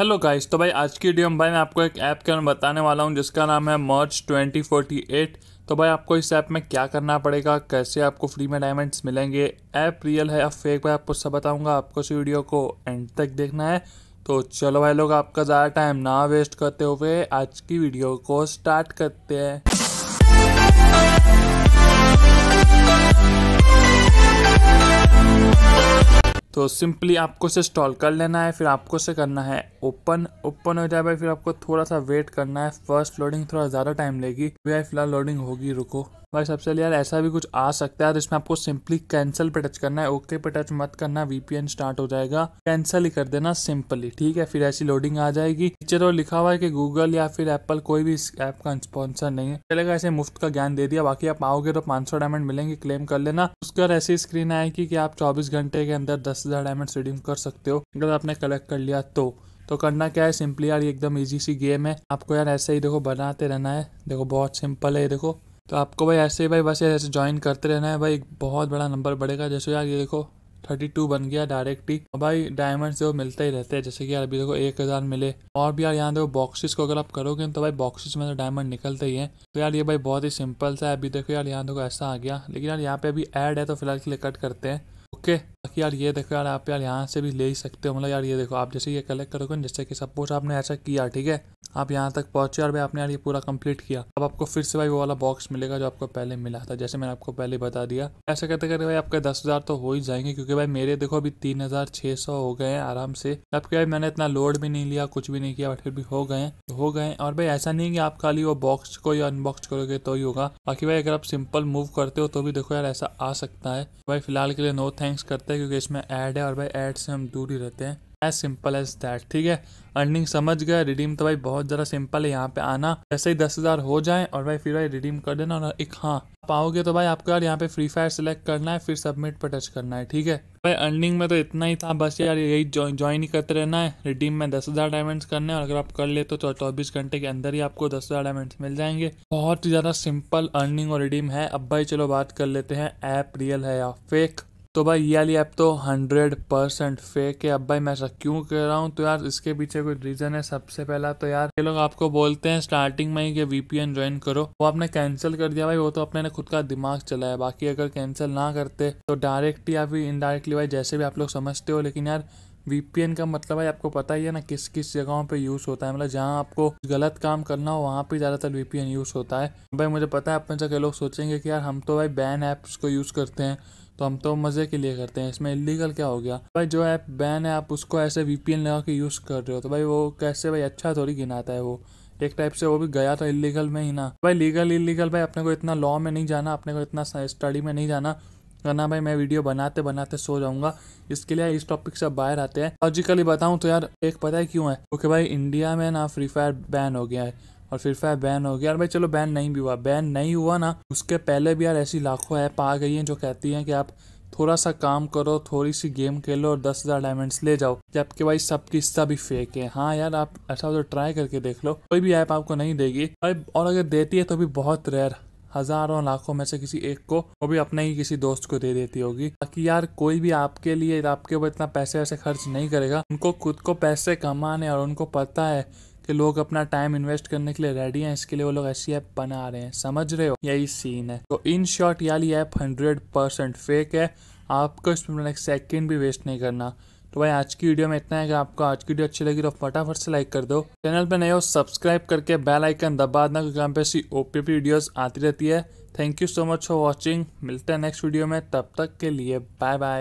hello guys तो भाई आज की वीडियो में भाई मैं आपको एक ऐप के बारे बताने वाला हूँ जिसका नाम है मर्च 2048 तो भाई आपको इस ऐप में क्या करना पड़ेगा कैसे आपको फ्री में डायमंड्स मिलेंगे ऐप रियल है या फेक भाई आपको सब बताऊँगा आपको इस वीडियो को एंड तक देखना है तो चलो भाई लोग आपका ज़्यादा टाइम ना वेस्ट करते हुए आज की वीडियो को स्टार्ट करते हैं तो सिंपली आपको से इंस्टॉल कर लेना है फिर आपको से करना है ओपन ओपन हो जाए भाई फिर आपको थोड़ा सा वेट करना है फर्स्ट लोडिंग थोड़ा ज़्यादा टाइम लेगी भाई फिलहाल लोडिंग होगी रुको भाई सबसे यार ऐसा भी कुछ आ सकता है जिसमें इसमें आपको सिंपली कैंसिल पे टच करना है ओके पे टच मत करना वीपीएन स्टार्ट हो जाएगा कैंसिल ही कर देना सिंपली ठीक है फिर ऐसी लोडिंग आ जाएगी नीचे तो लिखा हुआ है कि गूगल या फिर एप्पल कोई भी इस ऐप का स्पॉन्सर नहीं है चलेगा ऐसे मुफ्त का ज्ञान दे दिया बाकी आप आओगे तो पांच डायमंड मिलेंगे क्लेम कर लेना उसके बाद ऐसी स्क्रीन आएगी की आप चौबीस घंटे के अंदर दस डायमंड रिडीम कर सकते हो अगर आपने कलेक्ट कर लिया तो तो करना क्या है सिंपली यार एकदम इजी सी गेम है आपको यार ऐसे ही देखो बनाते रहना है देखो बहुत सिंपल है देखो तो आपको भाई ऐसे ही भाई बस ऐसे ज्वाइन करते रहना है भाई एक बहुत बड़ा नंबर बढ़ेगा जैसे यार ये देखो थर्टी टू बन गया डायरेक्ट ही भाई डायमंड से वो मिलते ही रहते हैं जैसे कि यार अभी देखो एक हज़ार मिले और भी यार यहाँ देखो बॉक्सेस को अगर आप करोगे तो भाई बॉक्सेस में तो डायमंड निकलते ही हैं तो यार ये भाई बहुत ही सिंपल सा है अभी देखो यार यहाँ देखो ऐसा आ गया लेकिन यार यहाँ पे अभी ऐड है तो फिलहाल के लिए कट करते हैं ओके बाकी यार ये देखो यार आप यार यहाँ से भी ले ही सकते हो मतलब यार ये देखो आप जैसे ये कलेक्ट करोगे जैसे कि सपोज आपने ऐसा किया ठीक है आप यहाँ तक पहुँचे और भाई आपने यार ये पूरा कंप्लीट किया अब आपको फिर से भाई वो वाला बॉक्स मिलेगा जो आपको पहले मिला था जैसे मैंने आपको पहले बता दिया ऐसा करते करते भाई आपके दस हज़ार तो हो ही जाएंगे क्योंकि भाई मेरे देखो अभी तीन हज़ार छः सौ हो गए हैं आराम से जबकि भाई मैंने इतना लोड भी नहीं लिया कुछ भी नहीं किया बट फिर भी हो गए हो गए और भाई ऐसा नहीं कि आप खाली वो बॉक्स को या अनबॉक्स करोगे तो ही होगा बाकी भाई अगर आप सिंपल मूव करते हो तो भी देखो यार ऐसा आ सकता है भाई फिलहाल के लिए नो थैंक्स करते हैं क्योंकि इसमें ऐड है और भाई ऐड से हम दूर ही रहते हैं एज सिंपल एज दैट ठीक है अर्निंग समझ गया रिडीम तो भाई बहुत ज़्यादा सिंपल है यहाँ पे आना जैसे ही दस हज़ार हो जाए और भाई फिर भाई रिडीम कर देना और एक हाँ आप आओगे तो भाई आपको यार यहाँ पे फ्री फायर सेलेक्ट करना है फिर सबमिट पर टच करना है ठीक है भाई अर्निंग में तो इतना ही था बस यार यही ज्वाइन ही करते रहना है रिडीम में दस हज़ार डायमंड्स करने और अगर आप कर ले तो चौबीस घंटे के अंदर ही आपको दस हज़ार डायमंड्स मिल जाएंगे बहुत ही ज़्यादा सिंपल अर्निंग और रिडीम है अब भाई चलो बात कर लेते हैं ऐप रियल है या फेक तो भाई ये वाली ऐप तो हंड्रेड परसेंट फेक है अब भाई मैं ऐसा क्यों कह रहा हूँ तो यार इसके पीछे कोई रीज़न है सबसे पहला तो यार ये लोग आपको बोलते हैं स्टार्टिंग में ही कि वीपीएन ज्वाइन करो वो आपने कैंसिल कर दिया भाई वो तो अपने ने खुद का दिमाग चलाया बाकी अगर कैंसिल ना करते तो डायरेक्ट या फिर इनडायरेक्टली भाई जैसे भी आप लोग समझते हो लेकिन यार वीपीएन का मतलब है आपको पता ही है ना किस किस जगहों पे यूज़ होता है मतलब जहाँ आपको गलत काम करना हो वहाँ पे ज़्यादातर वीपीएन यूज़ होता है भाई मुझे पता है अपने से कई लोग सोचेंगे कि यार हम तो भाई बैन ऐप्स को यूज़ करते हैं तो हम तो मज़े के लिए करते हैं इसमें इलीगल क्या हो गया भाई जो ऐप बैन है आप उसको ऐसे वी पी लगा के यूज़ कर रहे हो तो भाई वो कैसे भाई अच्छा थोड़ी गिनाता है वो एक टाइप से वो भी गया था इलीगल में ही ना भाई लीगल इलीगल भाई अपने को इतना लॉ में नहीं जाना अपने को इतना स्टडी में नहीं जाना वरना भाई मैं वीडियो बनाते बनाते सो जाऊंगा इसके लिए इस टॉपिक से बाहर आते हैं लॉजिकली बताऊं तो यार एक पता है क्यों है क्योंकि भाई इंडिया में ना फ्री फायर बैन हो गया है और फ्री फायर बैन हो गया यार भाई चलो बैन नहीं भी हुआ बैन नहीं हुआ ना उसके पहले भी यार ऐसी लाखों ऐप आ गई हैं जो कहती हैं कि आप थोड़ा सा काम करो थोड़ी सी गेम खेलो और दस हज़ार डायमंड्स ले जाओ जबकि भाई सबकी सभी फेक है हाँ यार आप ऐसा अच्छा तो ट्राई करके देख लो कोई भी ऐप आपको नहीं देगी और अगर देती है तो भी बहुत रेयर हजारों लाखों में से किसी एक को वो भी अपने ही किसी दोस्त को दे देती होगी ताकि यार कोई भी आपके लिए आपके ऊपर इतना पैसे वैसे खर्च नहीं करेगा उनको खुद को पैसे कमाने और उनको पता है कि लोग अपना टाइम इन्वेस्ट करने के लिए रेडी हैं इसके लिए वो लोग ऐसी ऐप बना रहे हैं समझ रहे हो यही सीन है तो इन शॉर्ट याली ऐप हंड्रेड परसेंट फेक है आपको इसमें मतलब एक सेकेंड भी वेस्ट नहीं करना तो भाई आज की वीडियो में इतना है कि आपको आज की वीडियो अच्छी लगी तो फटाफट से लाइक कर दो चैनल पर नए हो सब्सक्राइब करके बेल आइकन दबा देना क्योंकि हम पे ऐसी ओपीपी वीडियोस आती रहती है thank you so much for watching मिलते हैं नेक्स्ट वीडियो में तब तक के लिए बाय बाय